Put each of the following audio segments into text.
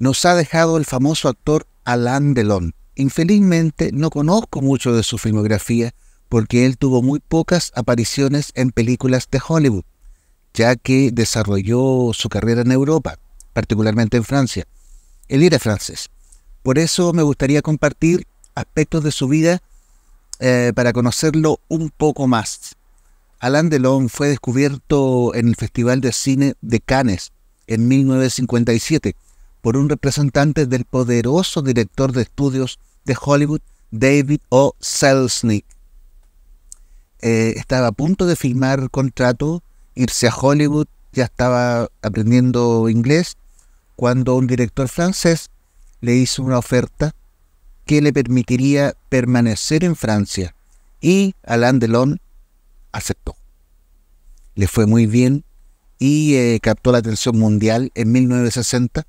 nos ha dejado el famoso actor Alain Delon. Infelizmente no conozco mucho de su filmografía porque él tuvo muy pocas apariciones en películas de Hollywood, ya que desarrolló su carrera en Europa, particularmente en Francia. Él era francés. Por eso me gustaría compartir aspectos de su vida eh, para conocerlo un poco más. Alain Delon fue descubierto en el Festival de Cine de Cannes en 1957 por un representante del poderoso director de estudios de Hollywood, David O. Selznick. Eh, estaba a punto de firmar el contrato, irse a Hollywood, ya estaba aprendiendo inglés, cuando un director francés le hizo una oferta que le permitiría permanecer en Francia y Alain Delon aceptó. Le fue muy bien y eh, captó la atención mundial en 1960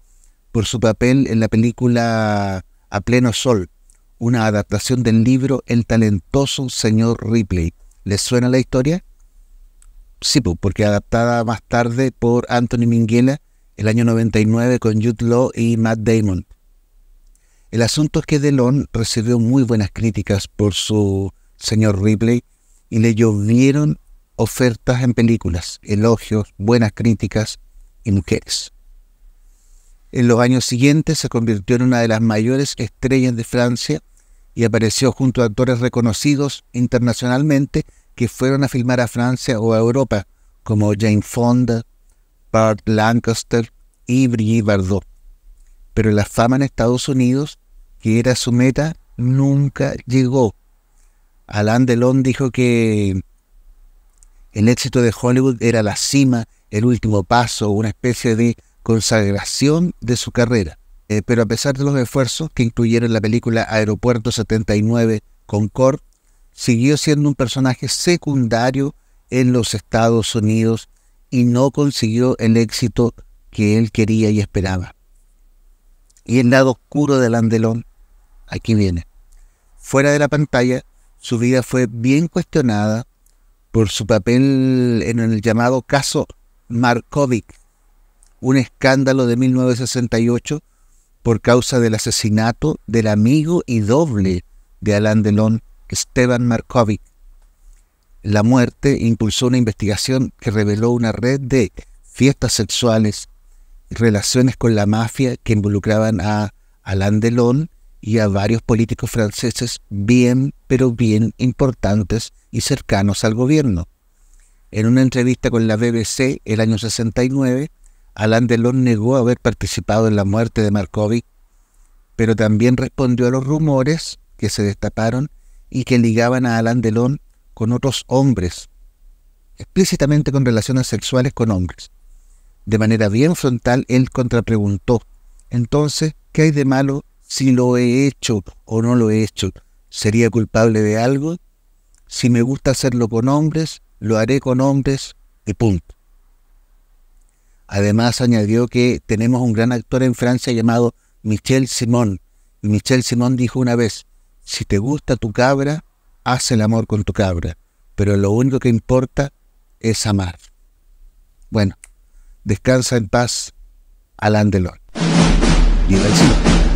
por su papel en la película A Pleno Sol, una adaptación del libro El talentoso señor Ripley. ¿Les suena la historia? Sí, porque adaptada más tarde por Anthony Minghella el año 99 con Jude Law y Matt Damon. El asunto es que Delon recibió muy buenas críticas por su señor Ripley y le llovieron ofertas en películas, elogios, buenas críticas y mujeres. En los años siguientes se convirtió en una de las mayores estrellas de Francia y apareció junto a actores reconocidos internacionalmente que fueron a filmar a Francia o a Europa, como Jane Fonda, Bart Lancaster y Brigitte Bardot. Pero la fama en Estados Unidos, que era su meta, nunca llegó. Alain Delon dijo que el éxito de Hollywood era la cima, el último paso, una especie de consagración de su carrera. Eh, pero a pesar de los esfuerzos que incluyeron la película Aeropuerto 79 Concord, siguió siendo un personaje secundario en los Estados Unidos y no consiguió el éxito que él quería y esperaba. Y el lado oscuro del Andelón, aquí viene. Fuera de la pantalla, su vida fue bien cuestionada por su papel en el llamado caso Markovic, un escándalo de 1968 por causa del asesinato del amigo y doble de Alain Delon, Esteban Markovic. La muerte impulsó una investigación que reveló una red de fiestas sexuales, relaciones con la mafia que involucraban a Alain Delon y a varios políticos franceses bien, pero bien importantes y cercanos al gobierno. En una entrevista con la BBC el año 69, Alain Delon negó haber participado en la muerte de Markovic, pero también respondió a los rumores que se destaparon y que ligaban a Alain Delon con otros hombres, explícitamente con relaciones sexuales con hombres. De manera bien frontal, él contrapreguntó, entonces, ¿qué hay de malo si lo he hecho o no lo he hecho? ¿Sería culpable de algo? Si me gusta hacerlo con hombres, lo haré con hombres y punto. Además, añadió que tenemos un gran actor en Francia llamado Michel Simon. Michel Simón dijo una vez, si te gusta tu cabra, haz el amor con tu cabra, pero lo único que importa es amar. Bueno, descansa en paz, Alain Delon. Y el